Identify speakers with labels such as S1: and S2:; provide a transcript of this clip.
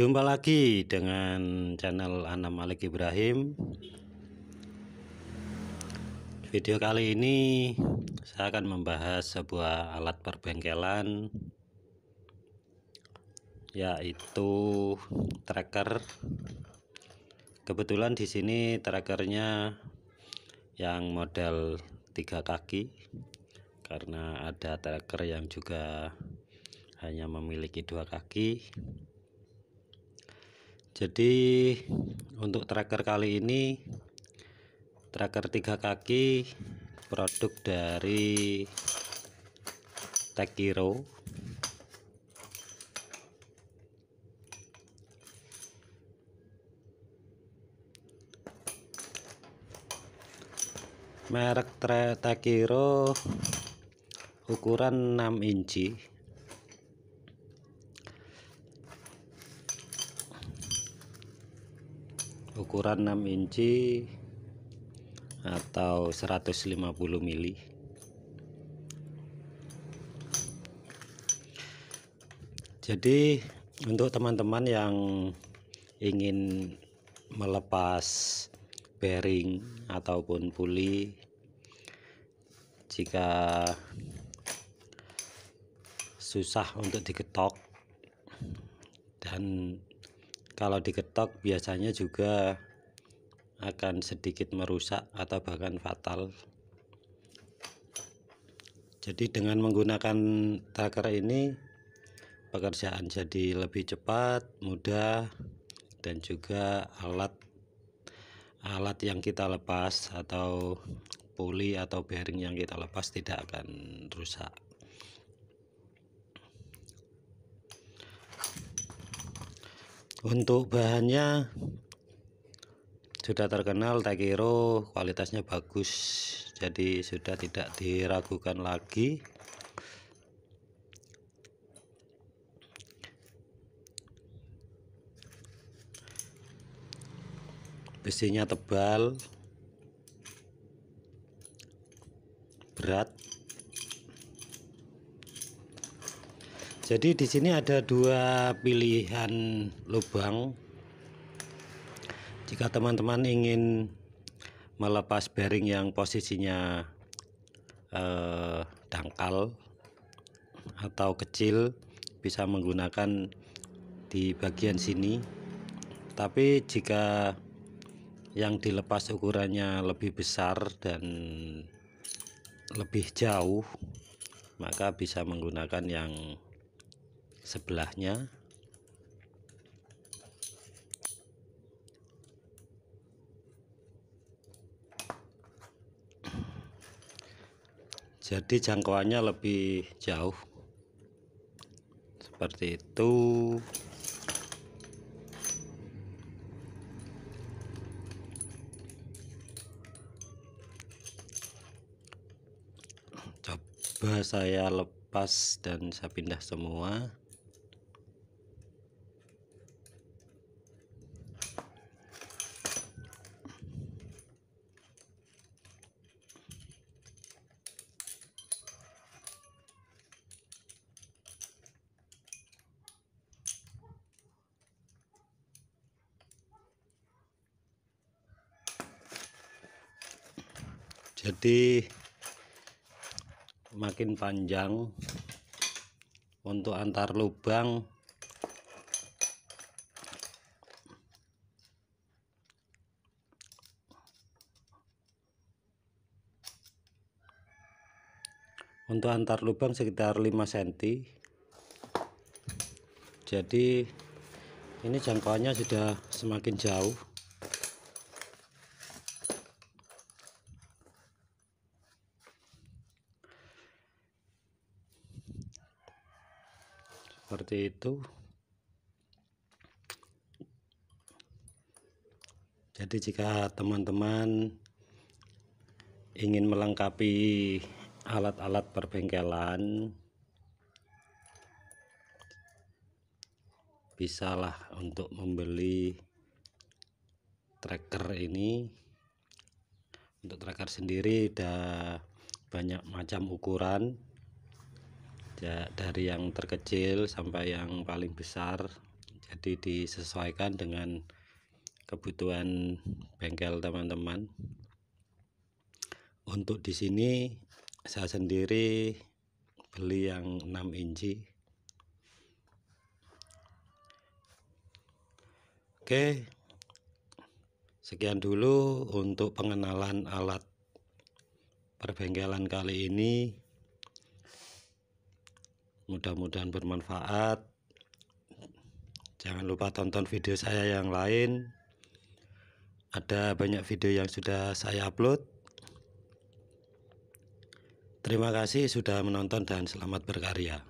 S1: Jumpa lagi dengan channel Ana Malik Ibrahim Video kali ini saya akan membahas sebuah alat perbengkelan Yaitu tracker Kebetulan di sini trackernya yang model tiga kaki Karena ada tracker yang juga hanya memiliki dua kaki jadi untuk tracker kali ini tracker tiga kaki produk dari Tekiro merek Tekiro ukuran 6 inci ukuran 6 inci atau 150 mili jadi untuk teman-teman yang ingin melepas bearing ataupun puli jika susah untuk diketok dan kalau diketok biasanya juga akan sedikit merusak atau bahkan fatal jadi dengan menggunakan tracker ini pekerjaan jadi lebih cepat mudah dan juga alat alat yang kita lepas atau puli atau bearing yang kita lepas tidak akan rusak untuk bahannya sudah terkenal Takiro kualitasnya bagus jadi sudah tidak diragukan lagi besinya tebal jadi di sini ada dua pilihan lubang jika teman-teman ingin melepas bearing yang posisinya eh, dangkal atau kecil bisa menggunakan di bagian sini tapi jika yang dilepas ukurannya lebih besar dan lebih jauh maka bisa menggunakan yang sebelahnya jadi jangkauannya lebih jauh seperti itu coba saya lepas dan saya pindah semua jadi makin panjang untuk antar lubang untuk antar lubang sekitar 5 cm jadi ini jangkauannya sudah semakin jauh seperti itu jadi jika teman-teman ingin melengkapi alat-alat perbengkelan bisalah untuk membeli tracker ini untuk tracker sendiri ada banyak macam ukuran ya, dari yang terkecil sampai yang paling besar jadi disesuaikan dengan kebutuhan bengkel teman-teman untuk di sini saya sendiri beli yang 6 inci Oke sekian dulu untuk pengenalan alat perbengkelan kali ini mudah-mudahan bermanfaat jangan lupa tonton video saya yang lain ada banyak video yang sudah saya upload terima kasih sudah menonton dan selamat berkarya